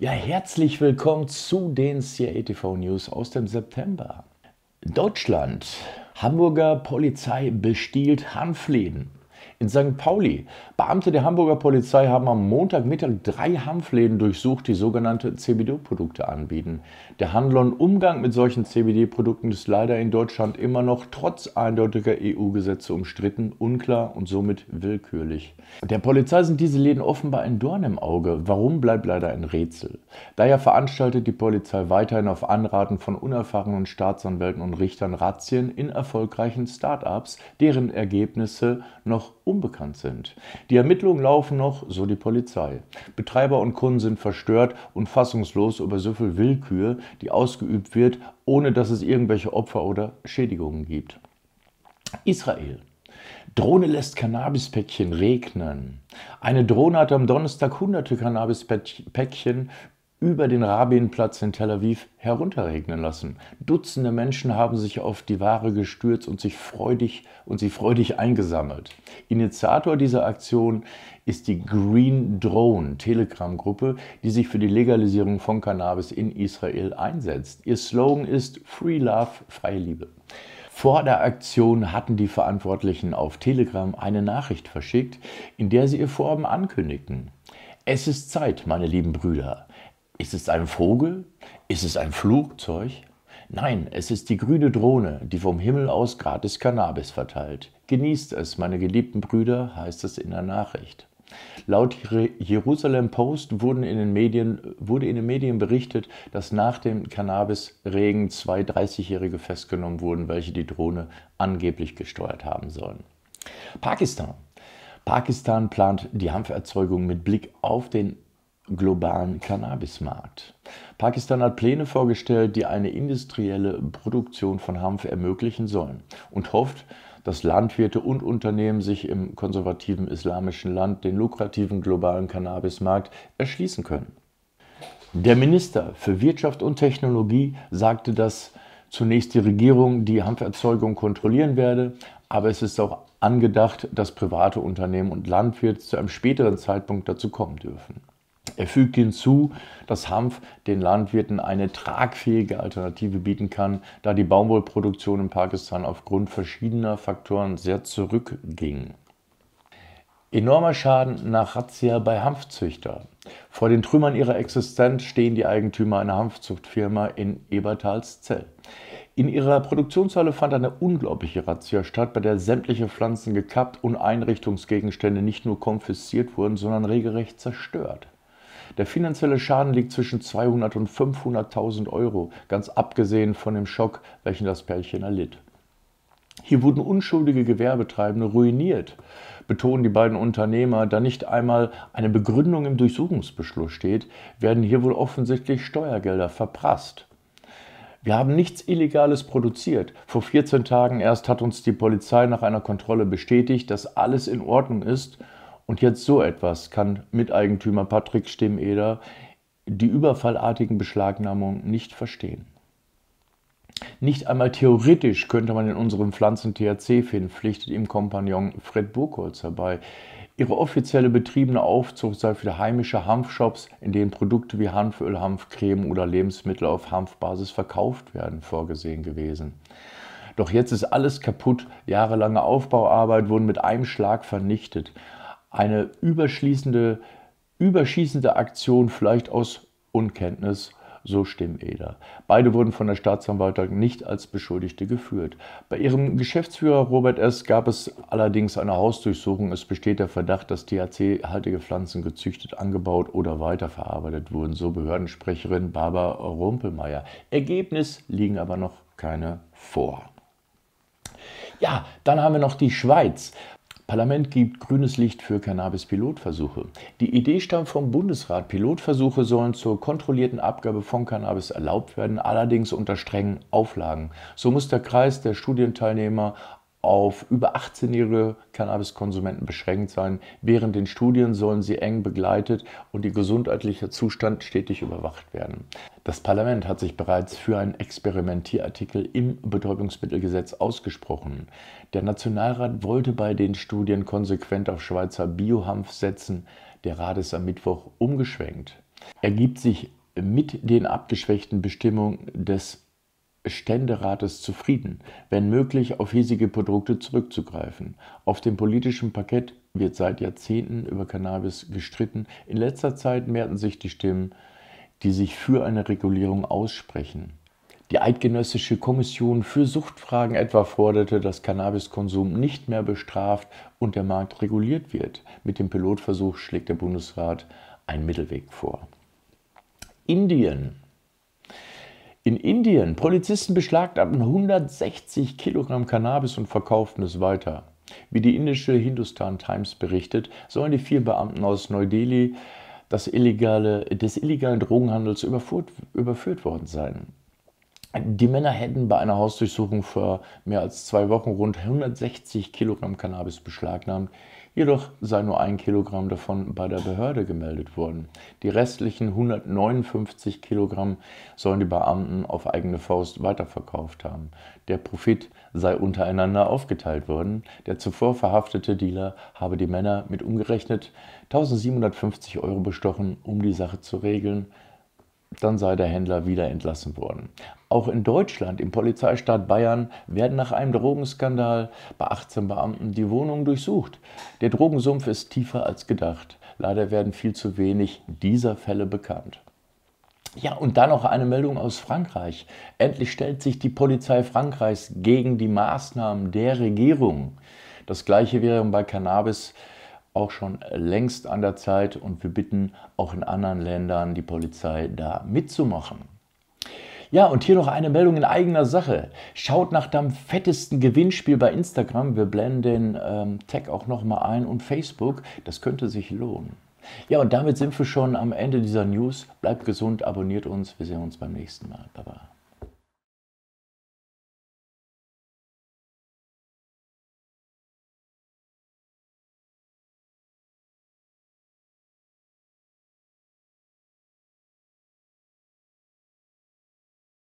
Ja, herzlich willkommen zu den CATV News aus dem September. Deutschland. Hamburger Polizei bestiehlt Hanfläden. In St. Pauli. Beamte der Hamburger Polizei haben am Montagmittag drei Hanfläden durchsucht, die sogenannte CBD-Produkte anbieten. Der Handel und Umgang mit solchen CBD-Produkten ist leider in Deutschland immer noch trotz eindeutiger EU-Gesetze umstritten, unklar und somit willkürlich. Der Polizei sind diese Läden offenbar ein Dorn im Auge. Warum bleibt leider ein Rätsel. Daher veranstaltet die Polizei weiterhin auf Anraten von unerfahrenen Staatsanwälten und Richtern Razzien in erfolgreichen Start-ups, deren Ergebnisse noch unbekannt sind. Die Ermittlungen laufen noch, so die Polizei. Betreiber und Kunden sind verstört und fassungslos über so viel Willkür, die ausgeübt wird, ohne dass es irgendwelche Opfer oder Schädigungen gibt. Israel. Drohne lässt Cannabispäckchen regnen. Eine Drohne hat am Donnerstag hunderte Cannabispäckchen über den Rabinplatz in Tel Aviv herunterregnen lassen. Dutzende Menschen haben sich auf die Ware gestürzt und sich freudig und sie freudig eingesammelt. Initiator dieser Aktion ist die Green Drone Telegram Gruppe, die sich für die Legalisierung von Cannabis in Israel einsetzt. Ihr Slogan ist Free Love, freie Liebe. Vor der Aktion hatten die Verantwortlichen auf Telegram eine Nachricht verschickt, in der sie ihr Vorhaben ankündigten. Es ist Zeit, meine lieben Brüder. Ist es ein Vogel? Ist es ein Flugzeug? Nein, es ist die grüne Drohne, die vom Himmel aus gratis Cannabis verteilt. Genießt es, meine geliebten Brüder, heißt es in der Nachricht. Laut Jerusalem Post wurden in den Medien, wurde in den Medien berichtet, dass nach dem Cannabisregen zwei 30-Jährige festgenommen wurden, welche die Drohne angeblich gesteuert haben sollen. Pakistan. Pakistan plant die Hanferzeugung mit Blick auf den globalen Cannabismarkt. Pakistan hat Pläne vorgestellt, die eine industrielle Produktion von Hanf ermöglichen sollen und hofft, dass Landwirte und Unternehmen sich im konservativen islamischen Land den lukrativen globalen Cannabismarkt erschließen können. Der Minister für Wirtschaft und Technologie sagte, dass zunächst die Regierung die Hanferzeugung kontrollieren werde, aber es ist auch angedacht, dass private Unternehmen und Landwirte zu einem späteren Zeitpunkt dazu kommen dürfen. Er fügt hinzu, dass Hanf den Landwirten eine tragfähige Alternative bieten kann, da die Baumwollproduktion in Pakistan aufgrund verschiedener Faktoren sehr zurückging. Enormer Schaden nach Razzia bei Hanfzüchter. Vor den Trümmern ihrer Existenz stehen die Eigentümer einer Hanfzuchtfirma in Ebertalszell. In ihrer Produktionshalle fand eine unglaubliche Razzia statt, bei der sämtliche Pflanzen gekappt und Einrichtungsgegenstände nicht nur konfisziert wurden, sondern regelrecht zerstört. Der finanzielle Schaden liegt zwischen 200.000 und 500.000 Euro, ganz abgesehen von dem Schock, welchen das Pärchen erlitt. Hier wurden unschuldige Gewerbetreibende ruiniert, betonen die beiden Unternehmer. Da nicht einmal eine Begründung im Durchsuchungsbeschluss steht, werden hier wohl offensichtlich Steuergelder verprasst. Wir haben nichts Illegales produziert. Vor 14 Tagen erst hat uns die Polizei nach einer Kontrolle bestätigt, dass alles in Ordnung ist und jetzt so etwas kann Miteigentümer Patrick Stimmeder die überfallartigen Beschlagnahmungen nicht verstehen. Nicht einmal theoretisch könnte man in unserem Pflanzen THC finden, pflichtet ihm Kompagnon Fred Burkholz herbei. Ihre offizielle betriebene Aufzucht sei für heimische Hanfshops, in denen Produkte wie Hanföl, Hanfcreme oder Lebensmittel auf Hanfbasis verkauft werden, vorgesehen gewesen. Doch jetzt ist alles kaputt. Jahrelange Aufbauarbeit wurden mit einem Schlag vernichtet eine überschließende, überschießende Aktion vielleicht aus Unkenntnis, so Stimmeder. Beide wurden von der Staatsanwaltschaft nicht als Beschuldigte geführt. Bei ihrem Geschäftsführer Robert S. gab es allerdings eine Hausdurchsuchung. Es besteht der Verdacht, dass THC-haltige Pflanzen gezüchtet, angebaut oder weiterverarbeitet wurden, so Behördensprecherin Barbara Rumpelmeier. Ergebnis liegen aber noch keine vor. Ja, dann haben wir noch die Schweiz. Parlament gibt grünes Licht für Cannabis-Pilotversuche. Die Idee stammt vom Bundesrat. Pilotversuche sollen zur kontrollierten Abgabe von Cannabis erlaubt werden, allerdings unter strengen Auflagen. So muss der Kreis der Studienteilnehmer auf über 18-jährige Cannabiskonsumenten beschränkt sein. Während den Studien sollen sie eng begleitet und ihr gesundheitlicher Zustand stetig überwacht werden. Das Parlament hat sich bereits für einen Experimentierartikel im Betäubungsmittelgesetz ausgesprochen. Der Nationalrat wollte bei den Studien konsequent auf Schweizer Biohanf setzen. Der Rat ist am Mittwoch umgeschwenkt. Ergibt sich mit den abgeschwächten Bestimmungen des Ständerates zufrieden, wenn möglich auf hiesige Produkte zurückzugreifen. Auf dem politischen Parkett wird seit Jahrzehnten über Cannabis gestritten. In letzter Zeit mehrten sich die Stimmen, die sich für eine Regulierung aussprechen. Die Eidgenössische Kommission für Suchtfragen etwa forderte, dass Cannabiskonsum nicht mehr bestraft und der Markt reguliert wird. Mit dem Pilotversuch schlägt der Bundesrat einen Mittelweg vor. Indien in Indien, Polizisten beschlagnahmten 160 Kilogramm Cannabis und verkauften es weiter. Wie die indische Hindustan Times berichtet, sollen die vier Beamten aus Neu-Delhi illegale, des illegalen Drogenhandels überführt worden sein. Die Männer hätten bei einer Hausdurchsuchung vor mehr als zwei Wochen rund 160 Kilogramm Cannabis beschlagnahmt. Jedoch sei nur ein Kilogramm davon bei der Behörde gemeldet worden. Die restlichen 159 Kilogramm sollen die Beamten auf eigene Faust weiterverkauft haben. Der Profit sei untereinander aufgeteilt worden. Der zuvor verhaftete Dealer habe die Männer mit umgerechnet 1750 Euro bestochen, um die Sache zu regeln. Dann sei der Händler wieder entlassen worden. Auch in Deutschland, im Polizeistaat Bayern, werden nach einem Drogenskandal bei 18 Beamten die Wohnungen durchsucht. Der Drogensumpf ist tiefer als gedacht. Leider werden viel zu wenig dieser Fälle bekannt. Ja, und dann noch eine Meldung aus Frankreich. Endlich stellt sich die Polizei Frankreichs gegen die Maßnahmen der Regierung. Das gleiche wäre bei Cannabis auch schon längst an der Zeit und wir bitten auch in anderen Ländern die Polizei da mitzumachen. Ja, und hier noch eine Meldung in eigener Sache. Schaut nach dem fettesten Gewinnspiel bei Instagram. Wir blenden den ähm, Tag auch nochmal ein und Facebook. Das könnte sich lohnen. Ja, und damit sind wir schon am Ende dieser News. Bleibt gesund, abonniert uns. Wir sehen uns beim nächsten Mal. Baba.